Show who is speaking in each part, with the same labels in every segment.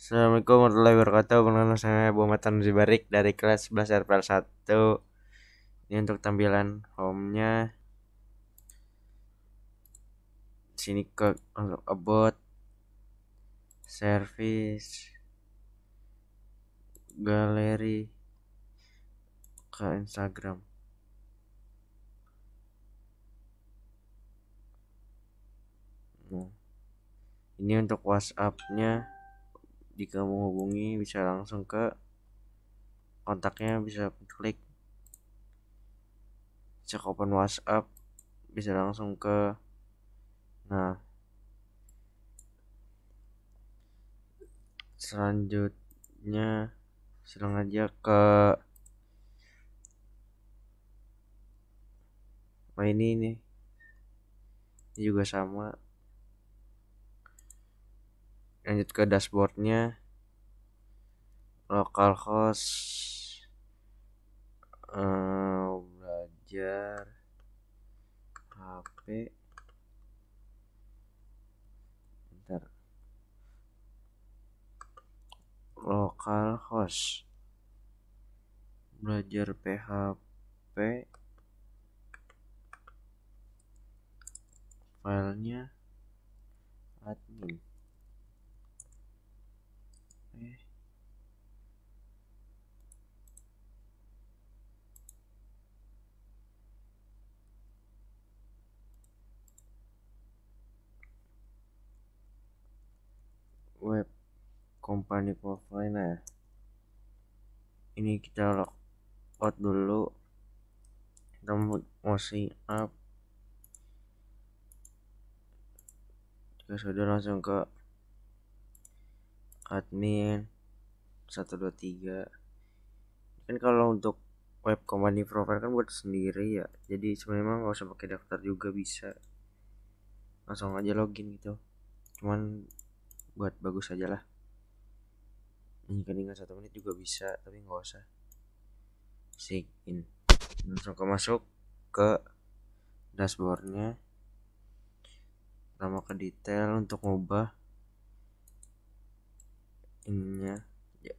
Speaker 1: Assalamualaikum warahmatullahi wabarakatuh Perkenalkan saya Bu Matan Zibarik dari kelas 11 RPL 1 Ini untuk tampilan home-nya Sini ke untuk about Service Galeri Ke Instagram nah, Ini untuk WhatsApp-nya jika mau hubungi bisa langsung ke kontaknya bisa klik cek open WhatsApp bisa langsung ke nah selanjutnya silang aja ke nah ini nih ini juga sama lanjut ke dashboardnya localhost uh, eh, belajar HP bentar host belajar PHP filenya admin web company profile provider ya. ini kita lock out dulu kita mau masih up kita sudah langsung ke admin 123 kan kalau untuk web company profile kan buat sendiri ya jadi sebenarnya nggak usah pakai daftar juga bisa langsung aja login gitu cuman buat bagus aja lah ini ketinggalan satu menit juga bisa tapi nggak usah sign in langsung ke masuk ke dashboardnya pertama ke detail untuk ngubah ininya ya.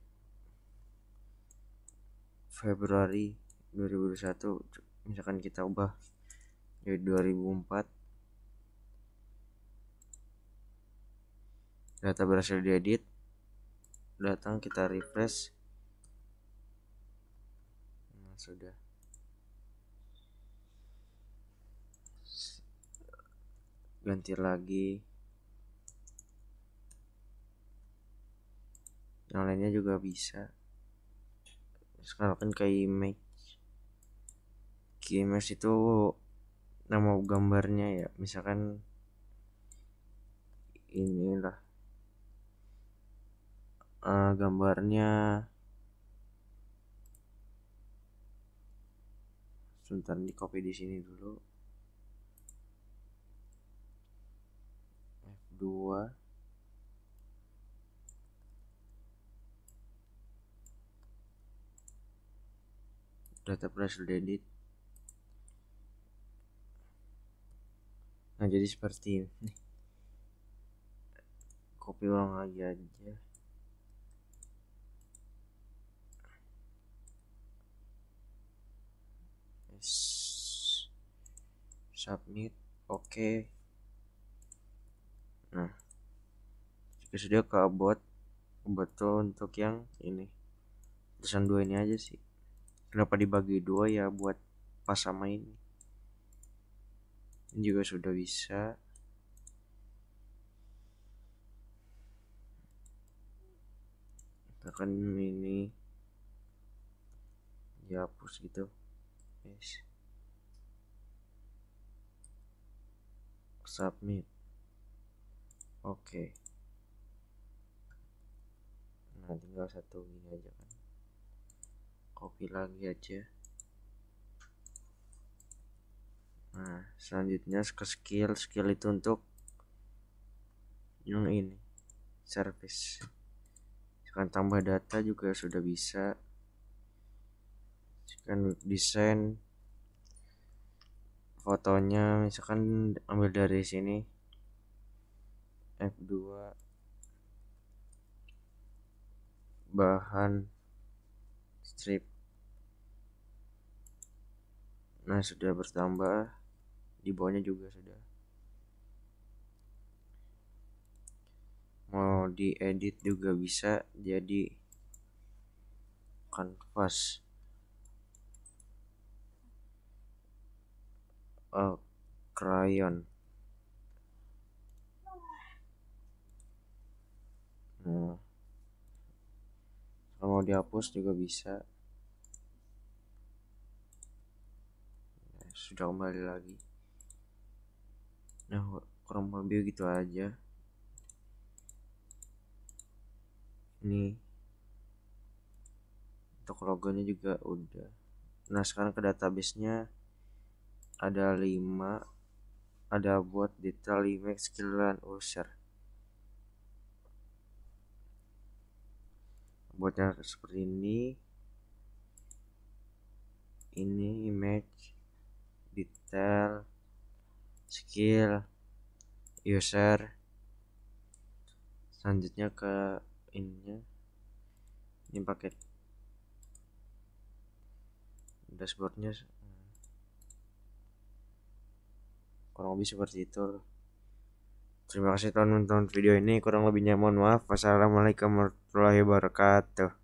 Speaker 1: Februari 2021 misalkan kita ubah jadi 2004 data berhasil diedit datang kita refresh nah sudah ganti lagi yang lainnya juga bisa sekarang kan kayak image gamers itu nama gambarnya ya misalkan inilah uh, gambarnya sebentar di copy di sini dulu F2 data berhasil diedit nah jadi seperti ini copy ulang lagi aja submit oke okay. nah jika sudah ke abot betul untuk yang ini pesan dua ini aja sih kenapa dibagi dua ya buat pas sama ini ini juga sudah bisa kita akan ini dihapus gitu yes. submit oke okay. nah tinggal satu ini aja kan copy lagi aja nah selanjutnya ke skill skill itu untuk yang ini service akan tambah data juga sudah bisa kan desain fotonya misalkan ambil dari sini F2 bahan strip nah sudah bertambah di bawahnya juga sudah mau diedit juga bisa jadi canvas uh, oh, crayon nah kalau mau dihapus juga bisa sudah kembali lagi nah kurang lebih gitu aja ini untuk logonya juga udah nah sekarang ke database nya ada 5 ada buat detail skill dan user buatnya seperti ini ini image detail skill user selanjutnya ke ininya ini paket dashboardnya kurang lebih seperti itu terima kasih telah menonton video ini kurang lebihnya mohon maaf wassalamualaikum warahmatullahi wabarakatuh